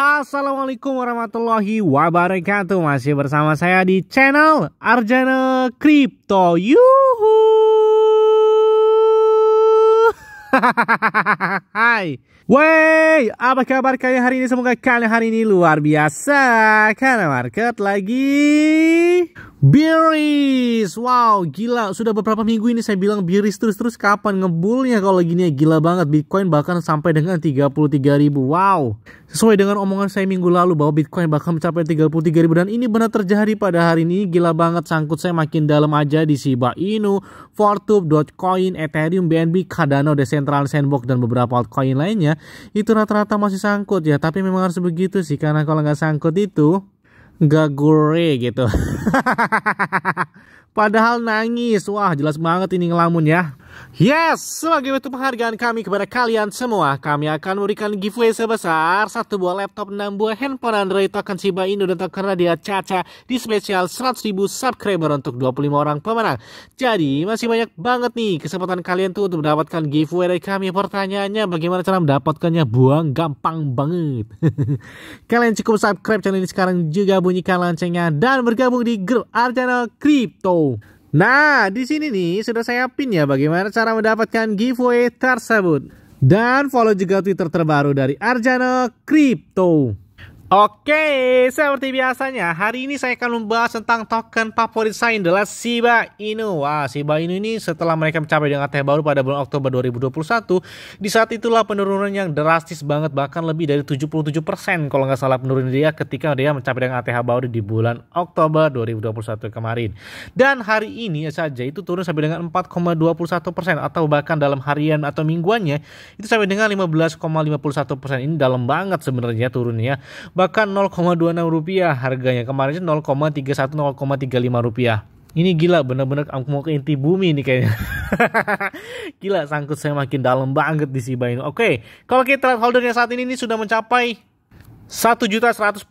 Assalamualaikum warahmatullahi wabarakatuh Masih bersama saya di channel Arjana Crypto Yuhu Hai Wey, apa kabar kalian hari ini? Semoga kalian hari ini luar biasa Karena market lagi Biris, wow gila sudah beberapa minggu ini saya bilang Biris terus-terus kapan ngebulnya kalau gini ya gila banget Bitcoin bahkan sampai dengan 33 ribu wow sesuai dengan omongan saya minggu lalu bahwa Bitcoin bahkan mencapai 33 ribu dan ini benar terjadi pada hari ini gila banget sangkut saya makin dalam aja di Shiba Inu, Fortube, Dogecoin, Ethereum, BNB, Cardano, Decentral Sandbox dan beberapa altcoin lainnya itu rata-rata masih sangkut ya tapi memang harus begitu sih karena kalau nggak sangkut itu gagore gitu. Padahal nangis. Wah, jelas banget ini ngelamun ya. Yes, sebagai bentuk penghargaan kami kepada kalian semua, kami akan memberikan giveaway sebesar satu buah laptop, 6 buah handphone Android token Shiba Inu dan token Radia Caca di spesial 100.000 subscriber untuk 25 orang pemenang. Jadi, masih banyak banget nih kesempatan kalian tuh untuk mendapatkan giveaway dari kami. Pertanyaannya bagaimana cara mendapatkannya? Buang gampang banget. kalian cukup subscribe channel ini sekarang juga bunyikan loncengnya dan bergabung di grup Arjana Crypto. Nah, di sini nih sudah saya pin ya bagaimana cara mendapatkan giveaway tersebut. Dan follow juga Twitter terbaru dari Arjana Crypto. Oke, seperti biasanya, hari ini saya akan membahas tentang token favorit saya adalah Shiba Inu. Wah, Shiba Inu ini setelah mereka mencapai dengan teh baru pada bulan Oktober 2021, di saat itulah penurunan yang drastis banget, bahkan lebih dari 77% kalau nggak salah penurunan dia ketika dia mencapai dengan ATH baru di bulan Oktober 2021 kemarin. Dan hari ini saja itu turun sampai dengan 4,21% atau bahkan dalam harian atau mingguannya itu sampai dengan 15,51%. Ini dalam banget sebenarnya turunnya bahkan 0,26 rupiah harganya kemarin 0,31 0,35 rupiah ini gila bener-bener aku mau ke inti bumi ini kayaknya gila sangkut saya makin dalam banget di Shiba Inu oke okay, kalau kita lihat holdernya saat ini ini sudah mencapai 1.145.529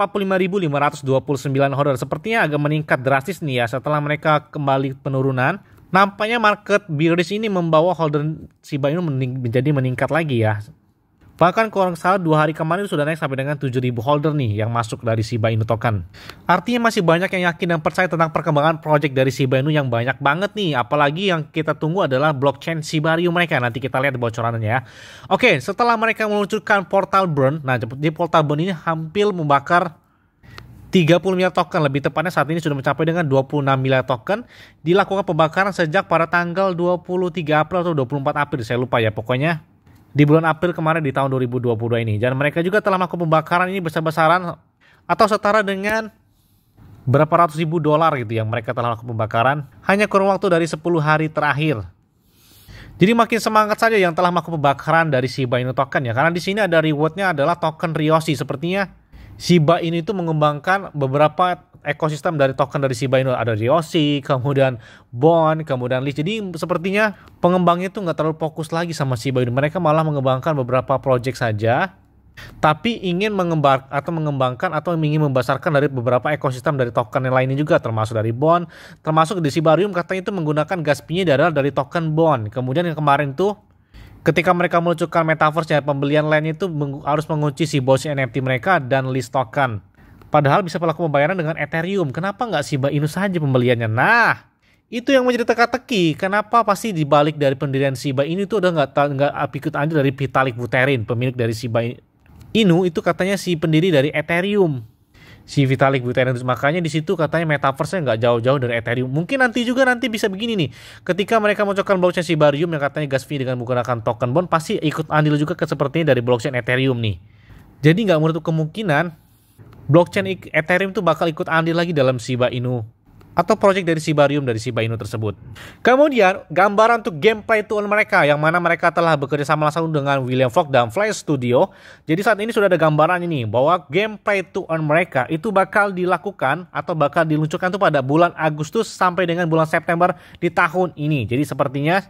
holder sepertinya agak meningkat drastis nih ya setelah mereka kembali penurunan nampaknya market bearish ini membawa holder Shiba Inu menjadi meningkat lagi ya Bahkan kurang salah dua hari kemarin sudah naik sampai dengan 7.000 holder nih yang masuk dari Shiba Inu token. Artinya masih banyak yang yakin dan percaya tentang perkembangan project dari Shiba Inu yang banyak banget nih. Apalagi yang kita tunggu adalah blockchain Shibarium mereka. Nanti kita lihat bocorannya ya. Oke, setelah mereka meluncurkan Portal Burn, nah di Portal Burn ini hampir membakar 30 miliar token lebih tepatnya saat ini sudah mencapai dengan 26 miliar token dilakukan pembakaran sejak pada tanggal 23 April atau 24 April saya lupa ya pokoknya di bulan April kemarin di tahun 2022 ini. Dan mereka juga telah melakukan pembakaran ini besar-besaran atau setara dengan berapa ratus ribu dolar gitu yang mereka telah melakukan pembakaran hanya kurun waktu dari 10 hari terakhir. Jadi makin semangat saja yang telah melakukan pembakaran dari Shiba Inu token ya karena di sini ada rewardnya adalah token Ryoshi sepertinya Shiba ini itu mengembangkan beberapa ekosistem dari token dari Shiba Inu ada Riosi, kemudian Bond, kemudian list Jadi sepertinya pengembangnya itu nggak terlalu fokus lagi sama Shiba Inu. Mereka malah mengembangkan beberapa project saja tapi ingin mengembar atau mengembangkan atau ingin membasarkan dari beberapa ekosistem dari token yang lainnya juga termasuk dari bond termasuk di Sibarium katanya itu menggunakan gas pinya adalah dari token bond kemudian yang kemarin tuh ketika mereka meluncurkan metaverse ya pembelian lainnya itu harus mengunci si bos NFT mereka dan list token Padahal bisa pelaku pembayaran dengan Ethereum. Kenapa nggak Shiba Inu saja pembeliannya? Nah, itu yang menjadi teka-teki. Kenapa pasti dibalik dari pendirian Shiba Inu itu udah nggak nggak ikut andil dari Vitalik Buterin, pemilik dari Shiba Inu itu katanya si pendiri dari Ethereum. Si Vitalik Buterin makanya di situ katanya metaverse nggak jauh-jauh dari Ethereum. Mungkin nanti juga nanti bisa begini nih. Ketika mereka mencocokkan blockchain Sibarium yang katanya gas fee dengan menggunakan token bond pasti ikut andil juga ke sepertinya dari blockchain Ethereum nih. Jadi nggak menutup kemungkinan blockchain Ethereum itu bakal ikut andil lagi dalam Shiba Inu atau project dari Sibarium dari Shiba Inu tersebut. Kemudian, gambaran untuk gameplay tool mereka yang mana mereka telah bekerja sama langsung dengan William Fogg dan Fly Studio. Jadi saat ini sudah ada gambaran ini bahwa gameplay to earn mereka itu bakal dilakukan atau bakal diluncurkan tuh pada bulan Agustus sampai dengan bulan September di tahun ini. Jadi sepertinya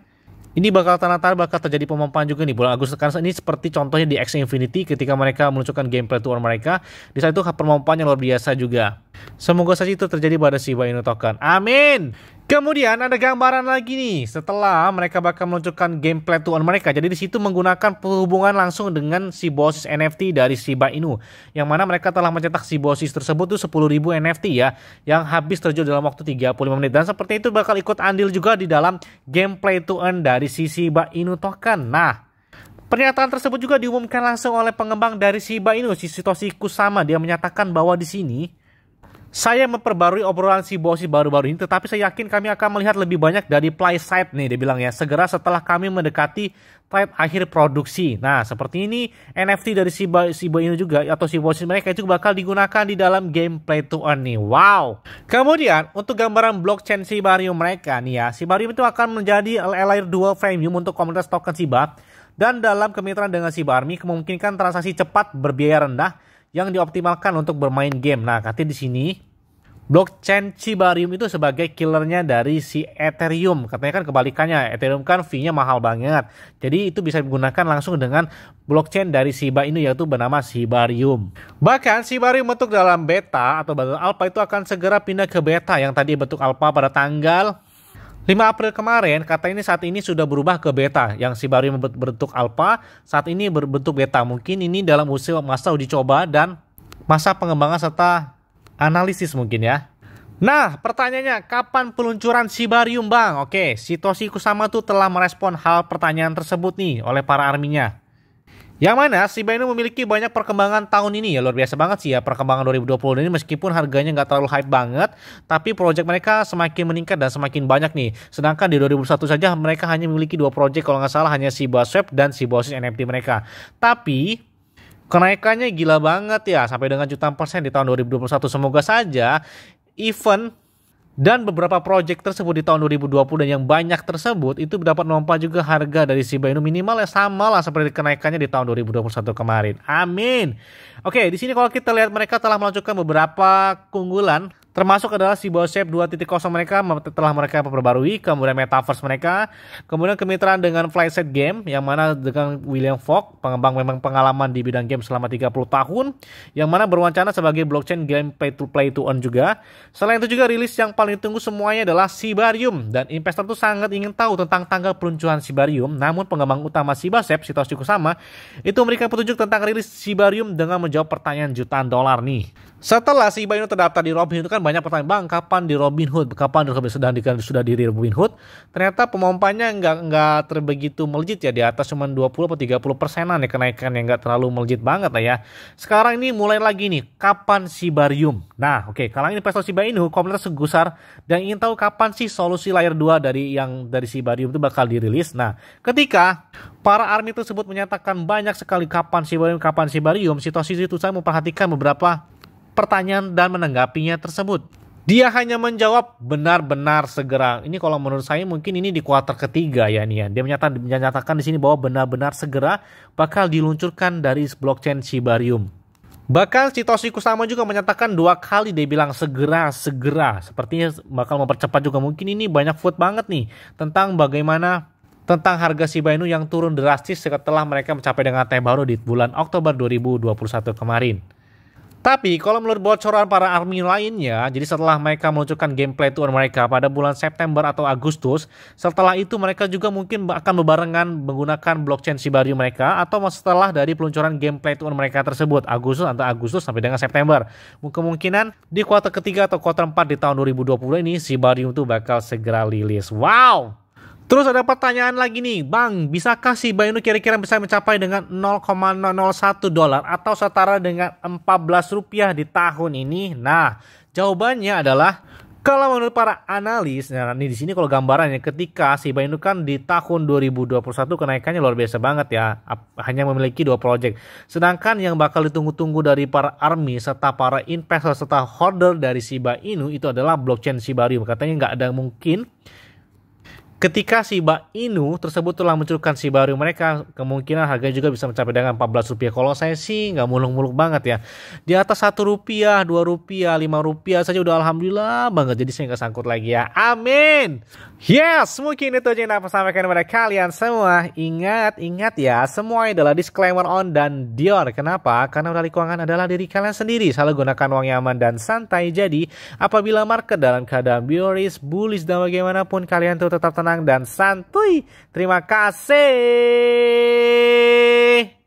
ini bakal tanah-tanah bakal terjadi pemompaan juga nih bulan Agustus karena ini seperti contohnya di X Infinity ketika mereka meluncurkan gameplay tour mereka di saat itu pemompaan yang luar biasa juga. Semoga saja itu terjadi pada Shiba Inu token. Amin. Kemudian ada gambaran lagi nih setelah mereka bakal meluncurkan game tuan mereka. Jadi di situ menggunakan perhubungan langsung dengan si bosis NFT dari Shiba Inu. Yang mana mereka telah mencetak si bosis tersebut tuh 10.000 NFT ya yang habis terjual dalam waktu 35 menit dan seperti itu bakal ikut andil juga di dalam game tuan dari si Shiba Inu token. Nah, Pernyataan tersebut juga diumumkan langsung oleh pengembang dari Shiba Inu, si Satoshi Kusama. Dia menyatakan bahwa di sini saya memperbarui obrolan si Bosi baru-baru ini, tetapi saya yakin kami akan melihat lebih banyak dari play side nih, dia bilang ya. Segera setelah kami mendekati type akhir produksi. Nah, seperti ini NFT dari si bosi si ini juga atau si Bosi mereka itu bakal digunakan di dalam game play to earn nih. Wow. Kemudian untuk gambaran blockchain si barium mereka nih ya, si barium itu akan menjadi layer 2 premium untuk komunitas token Siba dan dalam kemitraan dengan si Army kemungkinan transaksi cepat berbiaya rendah yang dioptimalkan untuk bermain game. Nah, katanya di sini blockchain Cibarium itu sebagai killernya dari si Ethereum. Katanya kan kebalikannya, Ethereum kan fee-nya mahal banget. Jadi itu bisa digunakan langsung dengan blockchain dari Shiba Inu yaitu bernama Sibarium. Bahkan Sibarium bentuk dalam beta atau bentuk alpha itu akan segera pindah ke beta yang tadi bentuk alpha pada tanggal 5 April kemarin, kata ini saat ini sudah berubah ke beta, yang si baru berbentuk alpha, saat ini berbentuk beta. Mungkin ini dalam usia masa uji coba dan masa pengembangan serta analisis mungkin ya. Nah, pertanyaannya, kapan peluncuran Sibarium Bang? Oke, Sitoshi Kusama tuh telah merespon hal pertanyaan tersebut nih oleh para arminya. Yang mana si memiliki banyak perkembangan tahun ini ya luar biasa banget sih ya perkembangan 2020 ini meskipun harganya nggak terlalu hype banget tapi project mereka semakin meningkat dan semakin banyak nih sedangkan di 2001 saja mereka hanya memiliki dua project kalau nggak salah hanya si Swap dan si Bosis NFT mereka tapi kenaikannya gila banget ya sampai dengan jutaan persen di tahun 2021 semoga saja event dan beberapa proyek tersebut di tahun 2020 dan yang banyak tersebut itu dapat nompa juga harga dari Shiba Inu minimalnya sama lah seperti kenaikannya di tahun 2021 kemarin. Amin. Oke, di sini kalau kita lihat mereka telah melanjutkan beberapa keunggulan Termasuk adalah si Bosep 2.0 mereka telah mereka perbarui, kemudian metaverse mereka, kemudian kemitraan dengan Flyset Game yang mana dengan William Fogg, pengembang memang pengalaman di bidang game selama 30 tahun, yang mana berwacana sebagai blockchain game play to play to earn juga. Selain itu juga rilis yang paling ditunggu semuanya adalah Sibarium dan investor tuh sangat ingin tahu tentang tanggal peluncuran Sibarium, namun pengembang utama Sibasep, Sitoshi sama itu memberikan petunjuk tentang rilis Sibarium dengan menjawab pertanyaan jutaan dolar nih. Setelah Shiba Inu terdaftar di Robinhood itu kan banyak pertanyaan bang kapan di Robin Hood kapan di Robin sedang di, sudah di Robin Hood ternyata pemompanya nggak nggak terbegitu melejit ya di atas cuma 20 atau 30 persenan ya kenaikan yang nggak terlalu melejit banget lah ya sekarang ini mulai lagi nih kapan si barium nah oke okay, ini investor Shiba Inu komunitas segusar dan ingin tahu kapan sih solusi layar 2 dari yang dari si barium itu bakal dirilis nah ketika para army tersebut menyatakan banyak sekali kapan si barium, kapan si barium. situasi itu saya memperhatikan beberapa pertanyaan dan menanggapinya tersebut. Dia hanya menjawab benar-benar segera. Ini kalau menurut saya mungkin ini di kuarter ketiga ya nih. Dia menyatakan, menyatakan di sini bahwa benar-benar segera bakal diluncurkan dari blockchain Shibarium. Bahkan si Kusama juga menyatakan dua kali dia bilang segera, segera. Sepertinya bakal mempercepat juga. Mungkin ini banyak food banget nih tentang bagaimana tentang harga Shiba Inu yang turun drastis setelah mereka mencapai dengan teh baru di bulan Oktober 2021 kemarin. Tapi kalau menurut bocoran para ARMY lainnya, jadi setelah mereka meluncurkan gameplay tour mereka pada bulan September atau Agustus, setelah itu mereka juga mungkin akan berbarengan menggunakan blockchain Sibarium mereka atau setelah dari peluncuran gameplay tour mereka tersebut, Agustus atau Agustus sampai dengan September. Kemungkinan di kuartal ketiga atau kuartal empat di tahun 2020 ini Sibarium itu bakal segera rilis. Wow! Terus ada pertanyaan lagi nih, Bang, bisakah si Bainu kira-kira bisa mencapai dengan 0,001 dolar atau setara dengan 14 rupiah di tahun ini? Nah, jawabannya adalah kalau menurut para analis, nah ini di sini kalau gambarannya ketika si Bainu kan di tahun 2021 kenaikannya luar biasa banget ya, hanya memiliki dua project. Sedangkan yang bakal ditunggu-tunggu dari para army serta para investor serta holder dari Shiba Inu itu adalah blockchain Shibarium. Katanya nggak ada mungkin Ketika Shiba Inu tersebut telah munculkan si baru mereka, kemungkinan harga juga bisa mencapai dengan 14 rupiah. Kalau saya sih nggak muluk-muluk banget ya. Di atas 1 rupiah, 2 rupiah, 5 rupiah saja udah alhamdulillah banget. Jadi saya nggak sangkut lagi ya. Amin. Yes, mungkin itu aja yang dapat sampaikan kepada kalian semua. Ingat, ingat ya, semua adalah disclaimer on dan Dior. Kenapa? Karena modal keuangan adalah diri kalian sendiri. Selalu gunakan uang yang aman dan santai. Jadi, apabila market dalam keadaan bearish, bullish, dan bagaimanapun, kalian tuh tetap tenang dan santuy. Terima kasih.